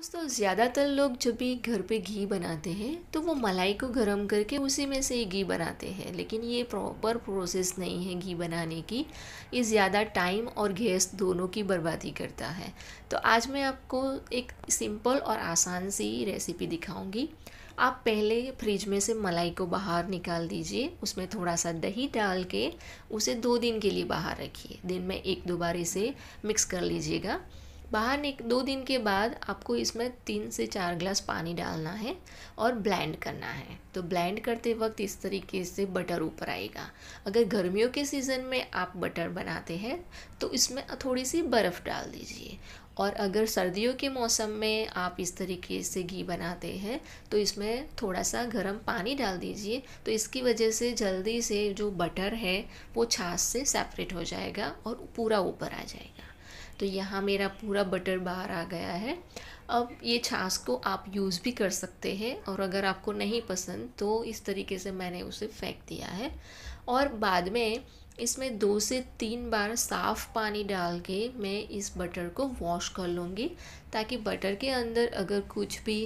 दोस्तों ज़्यादातर लोग जब भी घर पे घी बनाते हैं तो वो मलाई को गर्म करके उसी में से ही घी बनाते हैं लेकिन ये प्रॉपर प्रोसेस नहीं है घी बनाने की ये ज़्यादा टाइम और गैस दोनों की बर्बादी करता है तो आज मैं आपको एक सिंपल और आसान सी रेसिपी दिखाऊंगी आप पहले फ्रिज में से मलाई को बाहर निकाल दीजिए उसमें थोड़ा सा दही डाल के उसे दो दिन के लिए बाहर रखिए दिन में एक दो बार इसे मिक्स कर लीजिएगा बाहर निक दो दिन के बाद आपको इसमें तीन से चार ग्लास पानी डालना है और ब्लेंड करना है तो ब्लेंड करते वक्त इस तरीके से बटर ऊपर आएगा अगर गर्मियों के सीज़न में आप बटर बनाते हैं तो इसमें थोड़ी सी बर्फ़ डाल दीजिए और अगर सर्दियों के मौसम में आप इस तरीके से घी बनाते हैं तो इसमें थोड़ा सा गर्म पानी डाल दीजिए तो इसकी वजह से जल्दी से जो बटर है वो छाछ से सेपरेट हो जाएगा और पूरा ऊपर आ जाएगा तो यहाँ मेरा पूरा बटर बाहर आ गया है अब ये छाछ को आप यूज़ भी कर सकते हैं और अगर आपको नहीं पसंद तो इस तरीके से मैंने उसे फेंक दिया है और बाद में इसमें दो से तीन बार साफ़ पानी डाल के मैं इस बटर को वॉश कर लूँगी ताकि बटर के अंदर अगर कुछ भी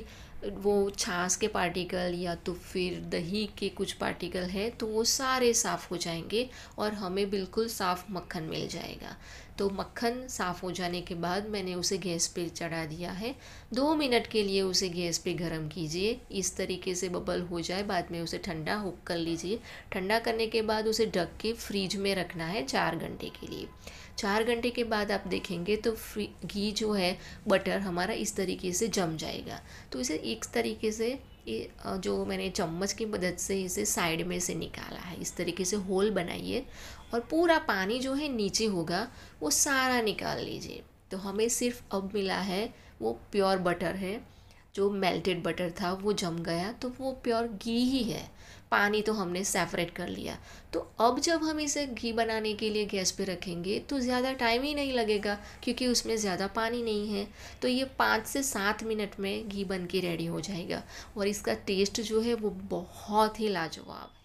वो छाछ के पार्टिकल या तो फिर दही के कुछ पार्टिकल है तो वो सारे साफ़ हो जाएंगे और हमें बिल्कुल साफ़ मक्खन मिल जाएगा तो मक्खन साफ़ हो जाने के बाद मैंने उसे गैस पे चढ़ा दिया है दो मिनट के लिए उसे गैस पे गर्म कीजिए इस तरीके से बबल हो जाए बाद में उसे ठंडा हो कर लीजिए ठंडा करने के बाद उसे ढक के फ्रिज में रखना है चार घंटे के लिए चार घंटे के बाद आप देखेंगे तो घी जो है बटर हमारा इस तरीके से जम जाएगा तो इसे एक तरीके से ये जो मैंने चम्मच की मदद से इसे साइड में से निकाला है इस तरीके से होल बनाइए और पूरा पानी जो है नीचे होगा वो सारा निकाल लीजिए तो हमें सिर्फ अब मिला है वो प्योर बटर है जो मेल्टेड बटर था वो जम गया तो वो प्योर घी ही है पानी तो हमने सेपरेट कर लिया तो अब जब हम इसे घी बनाने के लिए गैस पे रखेंगे तो ज़्यादा टाइम ही नहीं लगेगा क्योंकि उसमें ज़्यादा पानी नहीं है तो ये पाँच से सात मिनट में घी बन के रेडी हो जाएगा और इसका टेस्ट जो है वो बहुत ही लाजवाब है